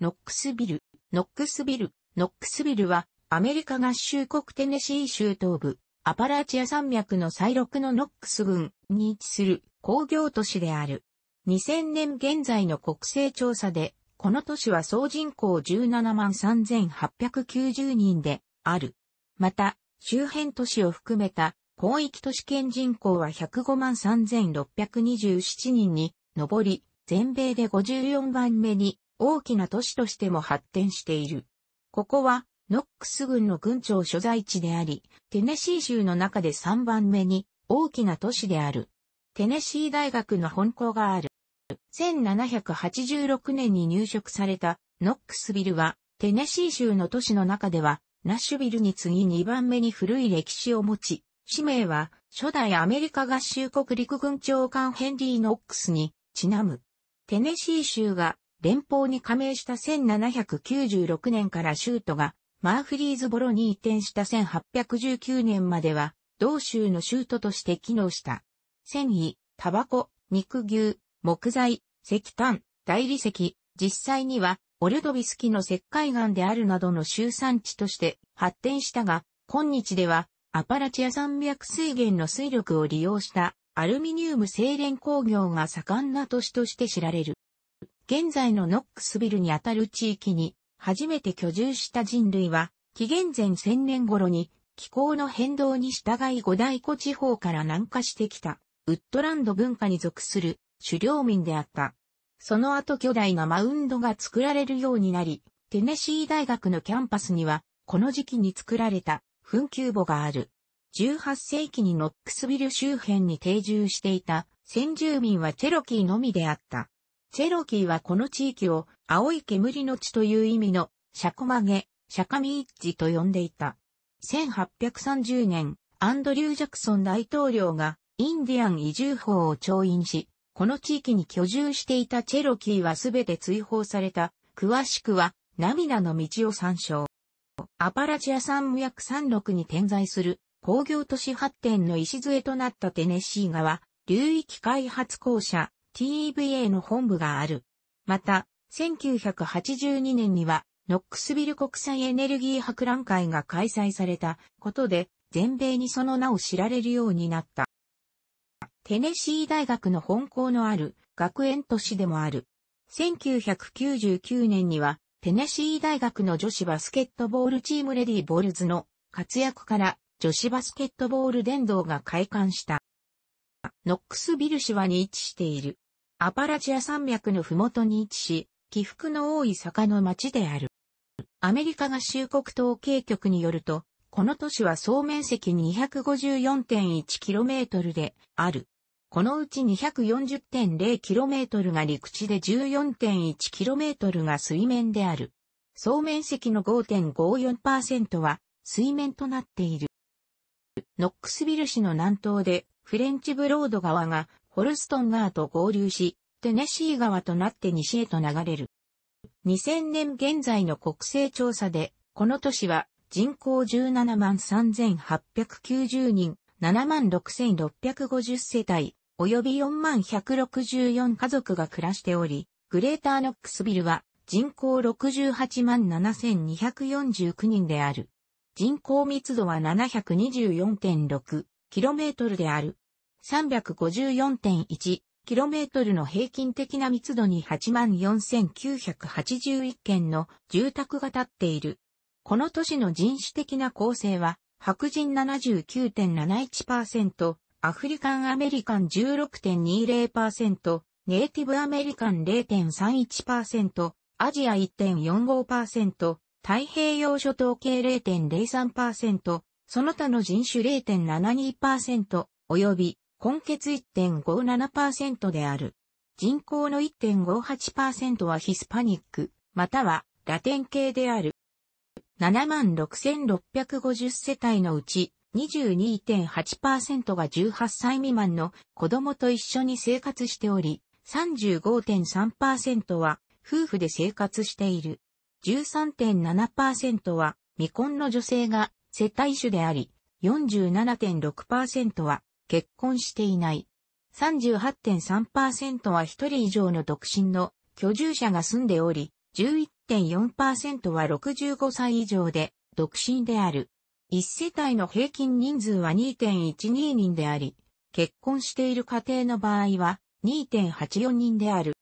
ノックスビル。ノックスビル。ノックスビルは、アメリカ合衆国テネシー州東部、アパラチア山脈の最録のノックス郡に位置する工業都市である。2000年現在の国勢調査で、この都市は総人口17万3890人である。また、周辺都市を含めた広域都市圏人口は105 3627人に上り、全米で54番目に大きな都市としても発展している。ここは、ノックス郡の郡庁所在地であり、テネシー州の中で3番目に大きな都市である。テネシー大学の本校がある。1786年に入植されたノックスビルは、テネシー州の都市の中では、ナッシュビルに次2番目に古い歴史を持ち、氏名は初代アメリカ合衆国陸軍長官ヘンリー・ノックスにちなむ。テネシー州が連邦に加盟した1796年から州都がマーフリーズボロに移転した1819年までは同州の州都として機能した。繊維、タバコ、肉牛、木材、石炭、大理石、実際にはオルドビスキの石灰岩であるなどの集産地として発展したが、今日ではアパラチア山脈水源の水力を利用したアルミニウム精錬工業が盛んな都市として知られる。現在のノックスビルにあたる地域に初めて居住した人類は、紀元前1000年頃に気候の変動に従い五大湖地方から南下してきた、ウッドランド文化に属する狩猟民であった。その後巨大なマウンドが作られるようになり、テネシー大学のキャンパスには、この時期に作られた墳丘墓がある。18世紀にノックスビル周辺に定住していた先住民はチェロキーのみであった。チェロキーはこの地域を青い煙の地という意味のシャコマゲ、シャカミイッチと呼んでいた。1830年、アンドリュー・ジャクソン大統領がインディアン移住法を調印し、この地域に居住していたチェロキーはすべて追放された。詳しくは涙の道を参照。アパラチア山脈山麓に点在する工業都市発展の礎となったテネシー川流域開発公社 TEVA の本部がある。また、1982年には、ノックスビル国際エネルギー博覧会が開催されたことで、全米にその名を知られるようになった。テネシー大学の本校のある学園都市でもある。1999年には、テネシー大学の女子バスケットボールチームレディーボールズの活躍から女子バスケットボール殿堂が開館した。ノックスビル市はに位置している。アパラチア山脈のふもとに位置し、起伏の多い坂の町である。アメリカ合衆国統計局によると、この都市は総面積 254.1km である。このうち 240.0km が陸地で 14.1km が水面である。総面積の5.54%は水面となっている。ノックスビル市の南東でフレンチブロード川がホルストン川と合流し、テネシー川となって西へと流れる。2000年現在の国勢調査で、この都市は人口17万3890人、7万6650世帯、及び4万164家族が暮らしており、グレーターノックスビルは人口68万7249人である。人口密度は 724.6km である。354.1km の平均的な密度に84,981件の住宅が建っている。この都市の人種的な構成は、白人79.71%、アフリカンアメリカン16.20%、ネイティブアメリカン0.31%、アジア1.45%、太平洋諸島系0.03%、その他の人種0.72%、及び根血1.57%である。人口の1.58%はヒスパニック、またはラテン系である。76,650世帯のうち22.8%が18歳未満の子供と一緒に生活しており、35.3%は夫婦で生活している。13.7%は未婚の女性が世帯主であり、47.6%は結婚していない。38.3%は1人以上の独身の居住者が住んでおり、11.4%は65歳以上で独身である。1世帯の平均人数は2.12人であり、結婚している家庭の場合は2.84人である。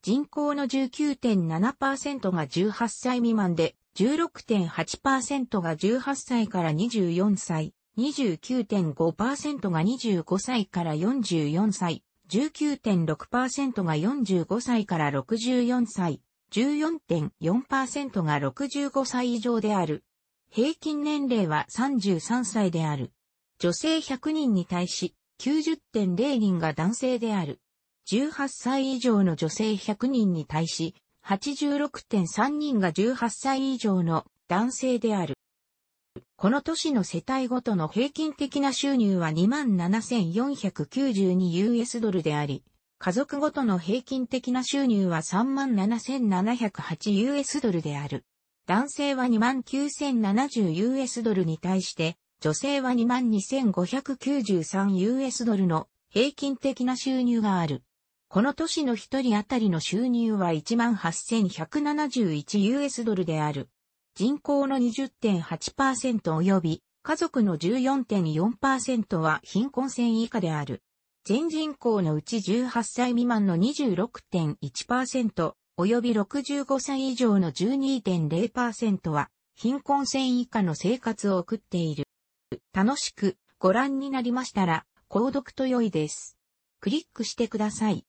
人口の19.7%が18歳未満で、16.8%が18歳から24歳、29.5%が25歳から44歳、19.6%が45歳から64歳、14.4%が65歳以上である。平均年齢は33歳である。女性100人に対し90.0人が男性である。18歳以上の女性100人に対し86.3人が18歳以上の男性である。この都市の世帯ごとの平均的な収入は 27,492US ドルであり、家族ごとの平均的な収入は 37,708US ドルである。男性は 29,070US ドルに対して、女性は 22,593US ドルの平均的な収入がある。この都市の一人当たりの収入は 18,171US ドルである。人口の20.8%及び家族の14.4%は貧困線以下である。全人口のうち18歳未満の26.1%及び65歳以上の12.0%は貧困線以下の生活を送っている。楽しくご覧になりましたら、購読と良いです。クリックしてください。